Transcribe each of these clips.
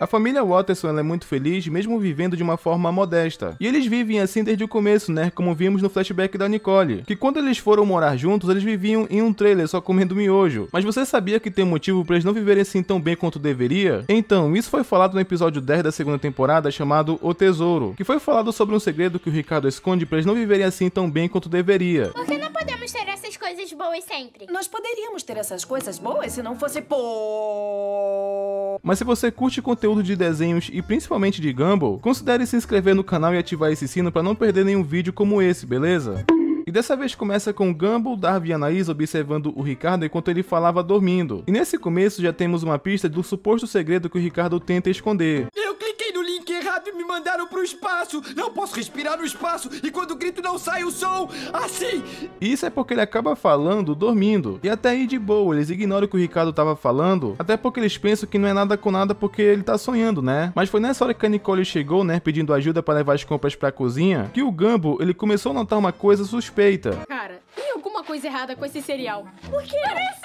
A família Watterson é muito feliz, mesmo vivendo de uma forma modesta. E eles vivem assim desde o começo, né? Como vimos no flashback da Nicole. Que quando eles foram morar juntos, eles viviam em um trailer só comendo miojo. Mas você sabia que tem motivo para eles não viverem assim tão bem quanto deveria? Então, isso foi falado no episódio 10 da segunda temporada, chamado O Tesouro. Que foi falado sobre um segredo que o Ricardo esconde para eles não viverem assim tão bem quanto deveria. Por que não podemos ter essas coisas boas sempre? Nós poderíamos ter essas coisas boas se não fosse por... Mas se você curte conteúdo de desenhos e principalmente de Gumball, considere se inscrever no canal e ativar esse sino para não perder nenhum vídeo como esse, beleza? E dessa vez começa com Gumball, Darwin e Anaís observando o Ricardo enquanto ele falava dormindo. E nesse começo já temos uma pista do suposto segredo que o Ricardo tenta esconder. Eu cliquei mandaram pro espaço! Não posso respirar no espaço e quando grito não sai o som! Assim! Isso é porque ele acaba falando dormindo. E até aí de boa, eles ignoram o que o Ricardo tava falando, até porque eles pensam que não é nada com nada porque ele tá sonhando, né? Mas foi nessa hora que a Nicole chegou, né, pedindo ajuda para levar as compras pra cozinha, que o Gambo, ele começou a notar uma coisa suspeita. Cara, tem alguma coisa errada com esse cereal. Por que? Parece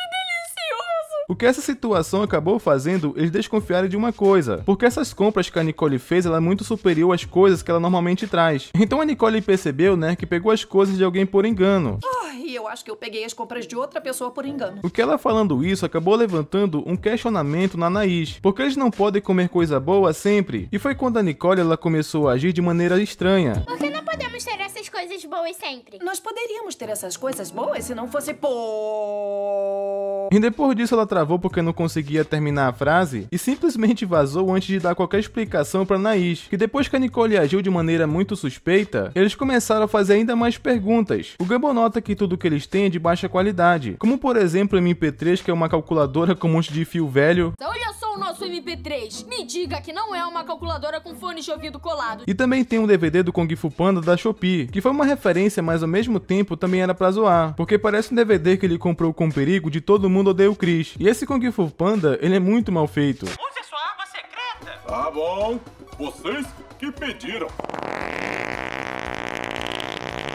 o que essa situação acabou fazendo eles desconfiarem de uma coisa, porque essas compras que a Nicole fez ela é muito superior às coisas que ela normalmente traz. Então a Nicole percebeu, né, que pegou as coisas de alguém por engano. Ai, e eu acho que eu peguei as compras de outra pessoa por engano. O que ela falando isso acabou levantando um questionamento na Anaís, porque eles não podem comer coisa boa sempre. E foi quando a Nicole ela começou a agir de maneira estranha. Por que não podemos ter essa coisas boas sempre. Nós poderíamos ter essas coisas boas se não fosse por... E depois disso ela travou porque não conseguia terminar a frase e simplesmente vazou antes de dar qualquer explicação para Naís, que depois que a Nicole agiu de maneira muito suspeita, eles começaram a fazer ainda mais perguntas. O Gumball nota que tudo que eles têm é de baixa qualidade, como por exemplo o MP3 que é uma calculadora com um monte de fio velho. Olha só! o nosso MP3? Me diga que não é uma calculadora com fone de ouvido colado. E também tem um DVD do Kung Fu Panda da Shopee, que foi uma referência, mas ao mesmo tempo também era pra zoar, porque parece um DVD que ele comprou com perigo de Todo Mundo Odeia o Chris. E esse Kung Fu Panda, ele é muito mal feito. Use sua arma secreta! Tá bom, vocês que pediram.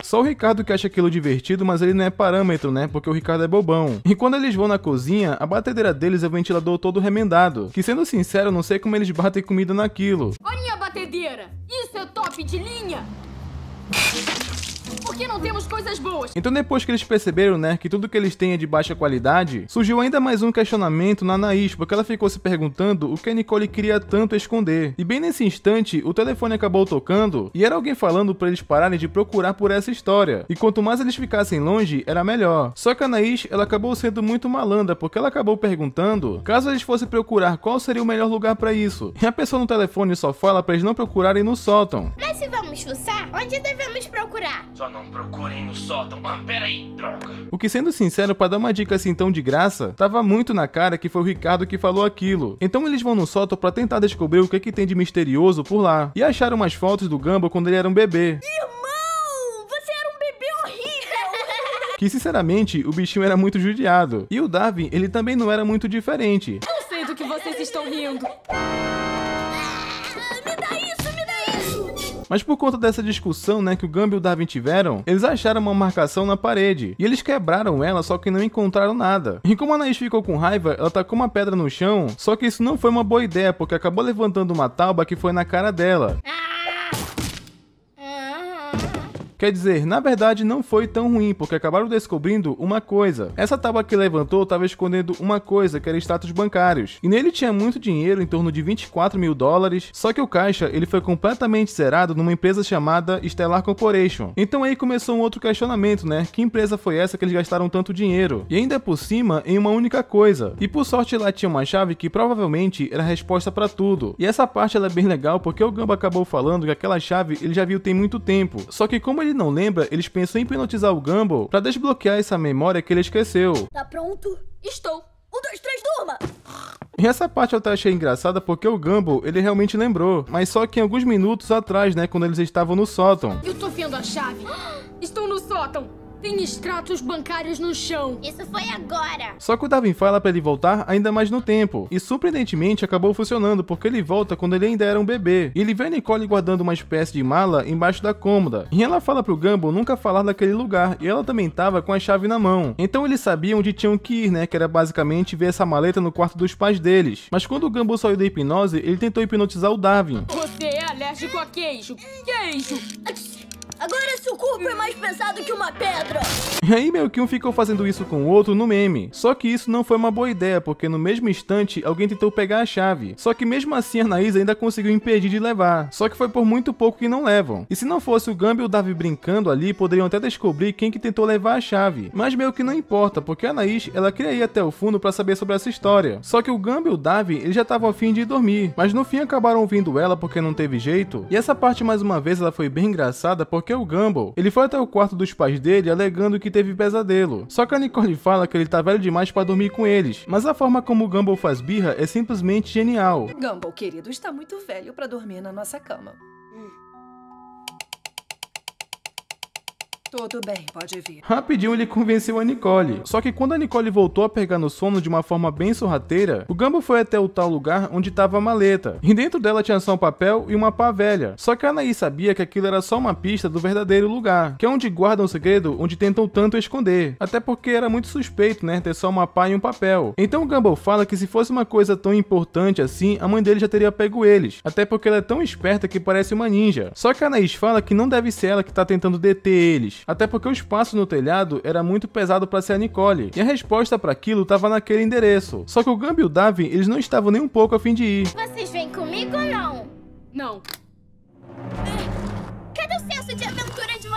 Só o Ricardo que acha aquilo divertido, mas ele não é parâmetro, né? Porque o Ricardo é bobão. E quando eles vão na cozinha, a batedeira deles é o ventilador todo remendado. Que sendo sincero, não sei como eles batem comida naquilo. Olha a batedeira! Isso é top de linha! Por que não temos coisas boas? Então depois que eles perceberam, né, que tudo que eles têm é de baixa qualidade, surgiu ainda mais um questionamento na Anaís, porque ela ficou se perguntando o que a Nicole queria tanto esconder. E bem nesse instante, o telefone acabou tocando e era alguém falando para eles pararem de procurar por essa história. E quanto mais eles ficassem longe, era melhor. Só que a Anaís, ela acabou sendo muito malandra, porque ela acabou perguntando caso eles fossem procurar qual seria o melhor lugar para isso. E a pessoa no telefone só fala para eles não procurarem no sótão. Não! fuçar? Onde devemos procurar? Só não procurem no sótão. Ah, peraí, droga. O que, sendo sincero, pra dar uma dica assim tão de graça, tava muito na cara que foi o Ricardo que falou aquilo. Então eles vão no sótão pra tentar descobrir o que, é que tem de misterioso por lá. E acharam umas fotos do Gamba quando ele era um bebê. Irmão, você era um bebê horrível! que, sinceramente, o bichinho era muito judiado. E o Darwin, ele também não era muito diferente. Não sei do que vocês estão rindo. Mas por conta dessa discussão né, que o Gambi e o Darwin tiveram, eles acharam uma marcação na parede e eles quebraram ela, só que não encontraram nada. E como a Anaís ficou com raiva, ela tacou uma pedra no chão, só que isso não foi uma boa ideia, porque acabou levantando uma tauba que foi na cara dela. Ah! Quer dizer, na verdade não foi tão ruim, porque acabaram descobrindo uma coisa. Essa tábua que levantou estava escondendo uma coisa, que era status bancários. E nele tinha muito dinheiro, em torno de 24 mil dólares, só que o caixa ele foi completamente zerado numa empresa chamada Stellar Corporation. Então aí começou um outro questionamento, né? Que empresa foi essa que eles gastaram tanto dinheiro? E ainda por cima, em uma única coisa. E por sorte lá tinha uma chave que provavelmente era a resposta para tudo. E essa parte ela é bem legal porque o Gamba acabou falando que aquela chave ele já viu tem muito tempo. Só que como ele ele não lembra, eles pensam em hipnotizar o Gumball pra desbloquear essa memória que ele esqueceu. Tá pronto? Estou. Um, dois, três, durma! E essa parte eu até achei engraçada porque o Gumball, ele realmente lembrou. Mas só que em alguns minutos atrás, né, quando eles estavam no sótão. Eu tô vendo a chave. Estou no sótão. Tem extratos bancários no chão. Isso foi agora. Só que o Darwin fala para ele voltar ainda mais no tempo. E surpreendentemente acabou funcionando, porque ele volta quando ele ainda era um bebê. E ele vê a Nicole guardando uma espécie de mala embaixo da cômoda. E ela fala pro Gumball nunca falar daquele lugar. E ela também tava com a chave na mão. Então eles sabiam onde tinham que ir, né? Que era basicamente ver essa maleta no quarto dos pais deles. Mas quando o Gumball saiu da hipnose, ele tentou hipnotizar o Darwin. Você é alérgico a queijo. Queijo! Agora corpo é mais pesado que uma pedra. E aí meio que um ficou fazendo isso com o outro no meme. Só que isso não foi uma boa ideia, porque no mesmo instante alguém tentou pegar a chave. Só que mesmo assim a Anaís ainda conseguiu impedir de levar. Só que foi por muito pouco que não levam. E se não fosse o Gambi e o Davi brincando ali, poderiam até descobrir quem que tentou levar a chave. Mas meio que não importa, porque a Anaís, ela queria ir até o fundo para saber sobre essa história. Só que o Gambi e o Davi, eles já estavam afim de ir dormir. Mas no fim acabaram ouvindo ela porque não teve jeito. E essa parte mais uma vez ela foi bem engraçada porque o Gumball, ele foi até o quarto dos pais dele alegando que teve pesadelo. Só que a Nicole fala que ele tá velho demais para dormir com eles. Mas a forma como o Gumball faz birra é simplesmente genial. Gumball, querido, está muito velho para dormir na nossa cama. Tudo bem, pode vir. Rapidinho ele convenceu a Nicole. Só que quando a Nicole voltou a pegar no sono de uma forma bem sorrateira, o Gambo foi até o tal lugar onde estava a maleta. E dentro dela tinha só um papel e uma pá velha. Só que a Anaís sabia que aquilo era só uma pista do verdadeiro lugar, que é onde guardam o segredo onde tentam tanto esconder. Até porque era muito suspeito, né, ter só uma pá e um papel. Então o Gambo fala que se fosse uma coisa tão importante assim, a mãe dele já teria pego eles. Até porque ela é tão esperta que parece uma ninja. Só que a Anaís fala que não deve ser ela que está tentando deter eles até porque o espaço no telhado era muito pesado para ser a Nicole, e a resposta para aquilo estava naquele endereço. Só que o Gambi e o Davin, eles não estavam nem um pouco a fim de ir. Vocês vêm comigo ou não? Não.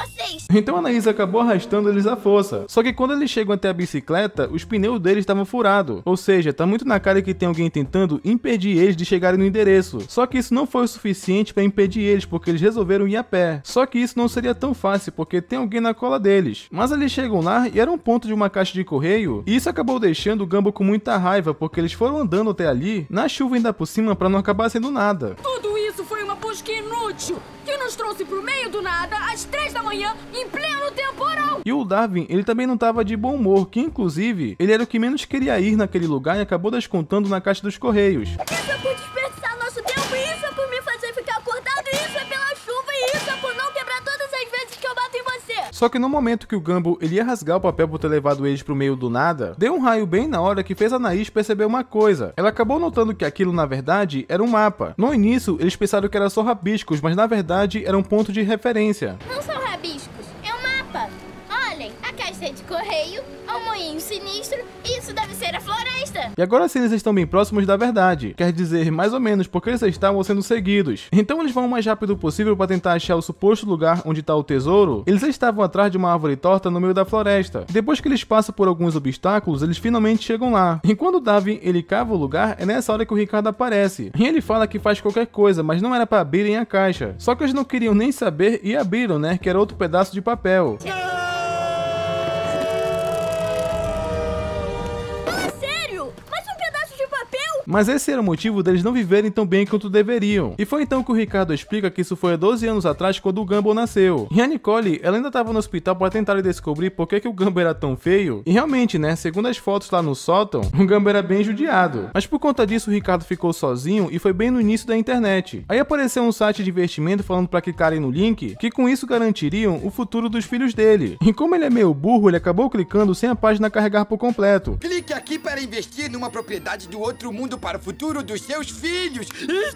vocês! Então a Anaís acabou arrastando eles à força. Só que quando eles chegam até a bicicleta, os pneus deles estavam furados. Ou seja, tá muito na cara que tem alguém tentando impedir eles de chegarem no endereço. Só que isso não foi o suficiente para impedir eles, porque eles resolveram ir a pé. Só que isso não seria tão fácil, porque tem alguém na cola deles. Mas eles chegam lá e era um ponto de uma caixa de correio, e isso acabou deixando o Gambo com muita raiva, porque eles foram andando até ali, na chuva ainda por cima, para não acabar sendo nada. Tudo isso foi uma busca inútil! nos trouxe pro meio do nada, às três da manhã, em pleno temporal. E o Darwin, ele também não tava de bom humor, que inclusive, ele era o que menos queria ir naquele lugar e acabou descontando na caixa dos Correios. Essa Só que no momento que o Gambo ele ia rasgar o papel por ter levado eles pro meio do nada, deu um raio bem na hora que fez a Naís perceber uma coisa. Ela acabou notando que aquilo na verdade era um mapa. No início eles pensaram que era só rabiscos, mas na verdade era um ponto de referência. Não são rabiscos, é um mapa. Olhem, a caixa de correio, o moinho sinistro e agora sim eles estão bem próximos da verdade. Quer dizer, mais ou menos, porque eles estavam sendo seguidos. Então eles vão o mais rápido possível para tentar achar o suposto lugar onde está o tesouro. Eles estavam atrás de uma árvore torta no meio da floresta. Depois que eles passam por alguns obstáculos, eles finalmente chegam lá. Enquanto o Davi ele cava o lugar, é nessa hora que o Ricardo aparece. E ele fala que faz qualquer coisa, mas não era para abrirem a caixa. Só que eles não queriam nem saber e abriram, né? Que era outro pedaço de papel. Não! Mas esse era o motivo deles não viverem tão bem quanto deveriam. E foi então que o Ricardo explica que isso foi há 12 anos atrás quando o Gumball nasceu. E a Nicole, ela ainda estava no hospital para tentar descobrir por que, que o Gumball era tão feio. E realmente, né, segundo as fotos lá no sótão, o Gumball era bem judiado. Mas por conta disso, o Ricardo ficou sozinho e foi bem no início da internet. Aí apareceu um site de investimento falando para clicarem no link, que com isso garantiriam o futuro dos filhos dele. E como ele é meio burro, ele acabou clicando sem a página carregar por completo. Clique aqui para investir numa propriedade do outro mundo para o futuro dos seus filhos.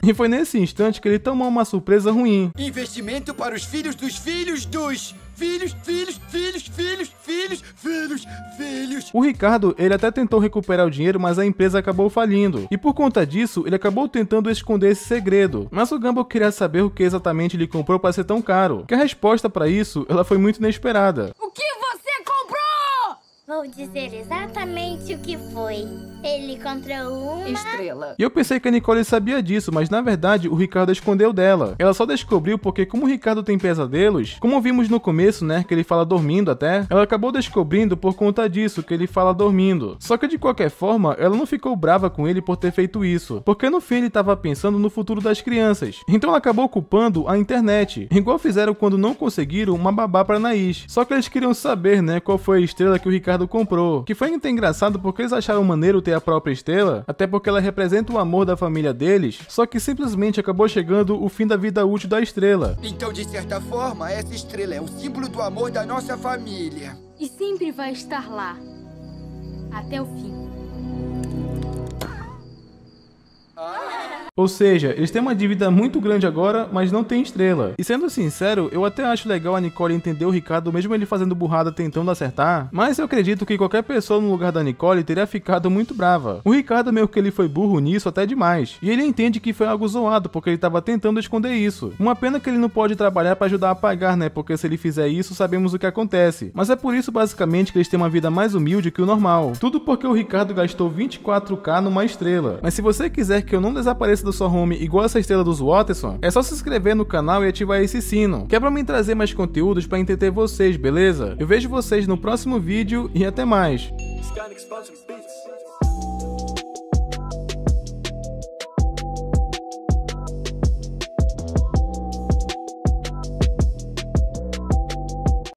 E foi nesse instante que ele tomou uma surpresa ruim. Investimento para os filhos dos filhos dos filhos, filhos, filhos, filhos, filhos, filhos, filhos. O Ricardo, ele até tentou recuperar o dinheiro, mas a empresa acabou falindo. E por conta disso, ele acabou tentando esconder esse segredo. Mas o Gumball queria saber o que exatamente ele comprou para ser tão caro. Que a resposta para isso, ela foi muito inesperada. O que você Vou dizer exatamente o que foi. Ele encontrou uma estrela. E eu pensei que a Nicole sabia disso, mas na verdade o Ricardo escondeu dela. Ela só descobriu porque, como o Ricardo tem pesadelos, como vimos no começo, né? Que ele fala dormindo até, ela acabou descobrindo por conta disso, que ele fala dormindo. Só que de qualquer forma, ela não ficou brava com ele por ter feito isso, porque no fim ele estava pensando no futuro das crianças. Então ela acabou culpando a internet, igual fizeram quando não conseguiram uma babá para Naís. Só que eles queriam saber, né, qual foi a estrela que o Ricardo Ricardo comprou, que foi muito engraçado porque eles acharam maneiro ter a própria estrela, até porque ela representa o amor da família deles, só que simplesmente acabou chegando o fim da vida útil da estrela. Então, de certa forma, essa estrela é o símbolo do amor da nossa família. E sempre vai estar lá, até o fim. Ou seja, eles têm uma dívida muito grande agora, mas não tem estrela. E sendo sincero, eu até acho legal a Nicole entender o Ricardo, mesmo ele fazendo burrada tentando acertar, mas eu acredito que qualquer pessoa no lugar da Nicole teria ficado muito brava. O Ricardo meio que ele foi burro nisso até demais, e ele entende que foi algo zoado, porque ele estava tentando esconder isso. Uma pena que ele não pode trabalhar para ajudar a pagar, né, porque se ele fizer isso, sabemos o que acontece. Mas é por isso basicamente que eles têm uma vida mais humilde que o normal. Tudo porque o Ricardo gastou 24k numa estrela. Mas se você quiser que eu não desapareça do seu home igual essa estrela dos Watterson, é só se inscrever no canal e ativar esse sino, que é pra mim trazer mais conteúdos para entreter vocês, beleza? Eu vejo vocês no próximo vídeo e até mais.